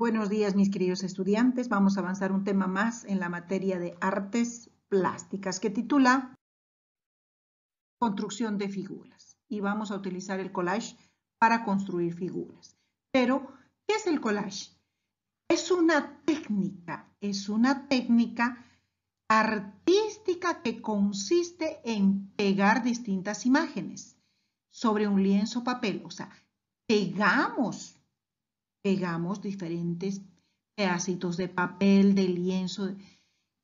Buenos días, mis queridos estudiantes. Vamos a avanzar un tema más en la materia de artes plásticas que titula Construcción de figuras. Y vamos a utilizar el collage para construir figuras. Pero, ¿qué es el collage? Es una técnica, es una técnica artística que consiste en pegar distintas imágenes sobre un lienzo papel. O sea, pegamos pegamos diferentes pedacitos de papel, de lienzo,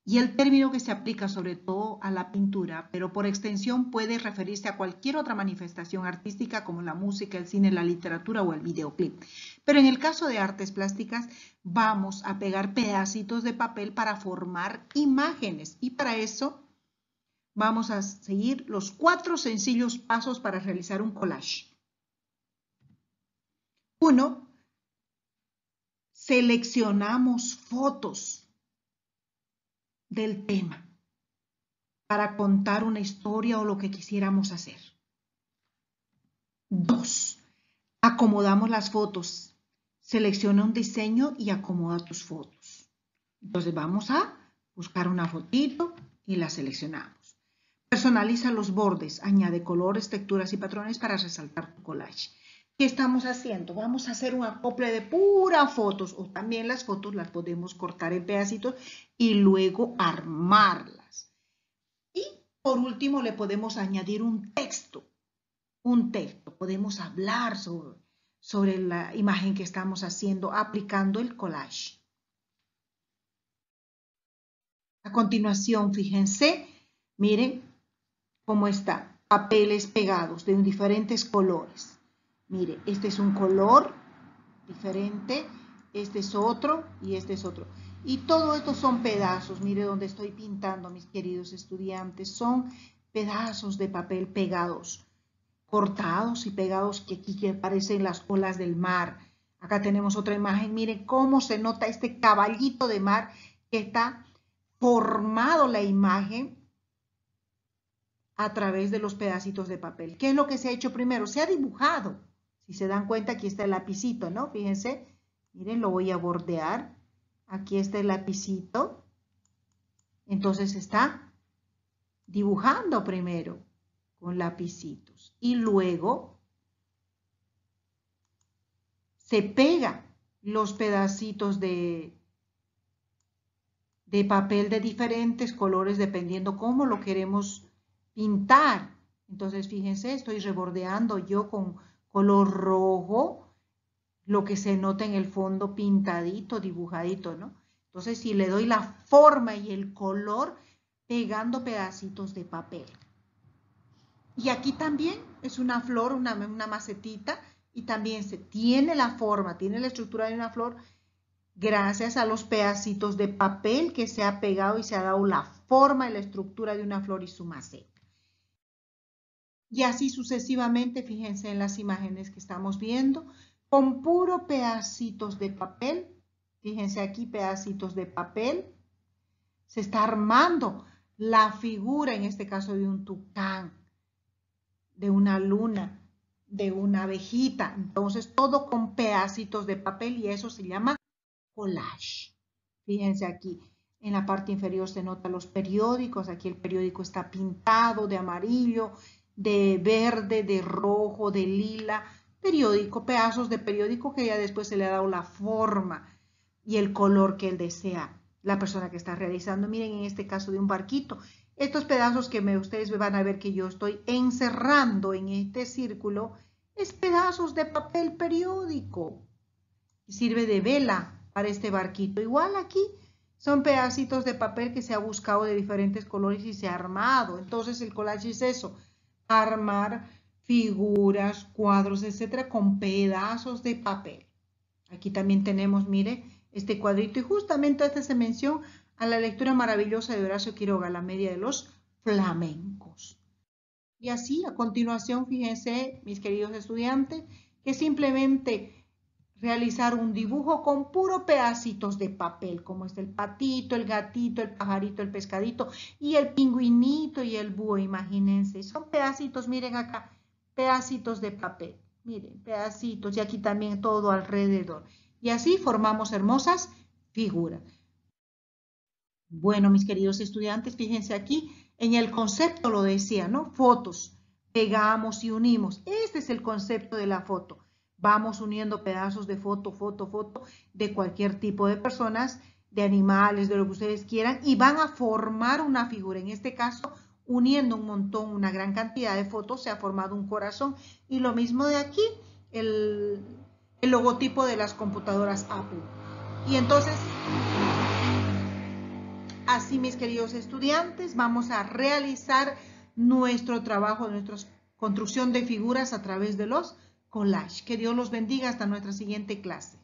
y el término que se aplica sobre todo a la pintura, pero por extensión puede referirse a cualquier otra manifestación artística como la música, el cine, la literatura o el videoclip. Pero en el caso de artes plásticas vamos a pegar pedacitos de papel para formar imágenes y para eso vamos a seguir los cuatro sencillos pasos para realizar un collage. Uno, seleccionamos fotos del tema para contar una historia o lo que quisiéramos hacer. Dos, acomodamos las fotos. Selecciona un diseño y acomoda tus fotos. Entonces vamos a buscar una fotito y la seleccionamos. Personaliza los bordes, añade colores, texturas y patrones para resaltar tu collage. ¿Qué estamos haciendo? Vamos a hacer un acople de puras fotos o también las fotos las podemos cortar en pedacitos y luego armarlas. Y por último le podemos añadir un texto, un texto. Podemos hablar sobre, sobre la imagen que estamos haciendo aplicando el collage. A continuación, fíjense, miren cómo está, papeles pegados de diferentes colores. Mire, este es un color diferente, este es otro y este es otro. Y todo esto son pedazos, mire donde estoy pintando, mis queridos estudiantes, son pedazos de papel pegados, cortados y pegados que aquí que parecen las olas del mar. Acá tenemos otra imagen, mire cómo se nota este caballito de mar que está formado la imagen a través de los pedacitos de papel. ¿Qué es lo que se ha hecho primero? Se ha dibujado. Si se dan cuenta, aquí está el lapicito, ¿no? Fíjense, miren, lo voy a bordear. Aquí está el lapicito. Entonces está dibujando primero con lapicitos y luego se pega los pedacitos de, de papel de diferentes colores dependiendo cómo lo queremos pintar. Entonces, fíjense, estoy rebordeando yo con color rojo, lo que se nota en el fondo pintadito, dibujadito, ¿no? Entonces, si le doy la forma y el color pegando pedacitos de papel. Y aquí también es una flor, una, macetita, y también se tiene la forma, tiene la estructura de una flor gracias a los pedacitos de papel que se ha pegado y se ha dado la forma y la estructura de una flor y su maceta y así sucesivamente, fíjense en las imágenes que estamos viendo, con puro pedacitos de papel, fíjense aquí pedacitos de papel, se está armando la figura, en este caso de un tucán, de una luna, de una abejita. Entonces, todo con pedacitos de papel y eso se llama collage. Fíjense aquí, en la parte inferior se nota los periódicos. Aquí el periódico está pintado de amarillo de verde, de rojo, de lila, periódico, pedazos de periódico que ya después se le ha dado la forma y el color que él desea, la persona que está realizando. Miren, en este caso de un barquito, estos pedazos que me, ustedes van a ver que yo estoy encerrando en este círculo, es pedazos de papel periódico. Sirve de vela para este barquito. Igual aquí son pedacitos de papel que se ha buscado de diferentes colores y se ha armado. Entonces el collage es eso, armar figuras, cuadros, etcétera, con pedazos de papel. Aquí también tenemos, mire, este cuadrito. Y justamente se menciona a la lectura maravillosa de Horacio Quiroga, La media de los flamencos. Y así, a continuación, fíjense, mis queridos estudiantes, que simplemente realizar un dibujo con puro pedacitos de papel, como es el patito, el gatito, el pajarito, el pescadito y el pingüinito y el búho, imagínense. Son pedacitos, miren acá, pedacitos de papel, miren, pedacitos y aquí también todo alrededor. Y así formamos hermosas figuras. Bueno, mis queridos estudiantes, fíjense aquí, en el concepto lo decía, ¿no? Fotos, pegamos y unimos. Este es el concepto de la foto vamos uniendo pedazos de foto, foto, foto de cualquier tipo de personas, de animales, de lo que ustedes quieran, y van a formar una figura. En este caso, uniendo un montón, una gran cantidad de fotos, se ha formado un corazón. Y lo mismo de aquí, el, logotipo de las computadoras Apple. Y entonces, así mis queridos estudiantes, vamos a realizar nuestro trabajo, nuestra construcción de figuras a través de los que Dios los bendiga hasta nuestra siguiente clase.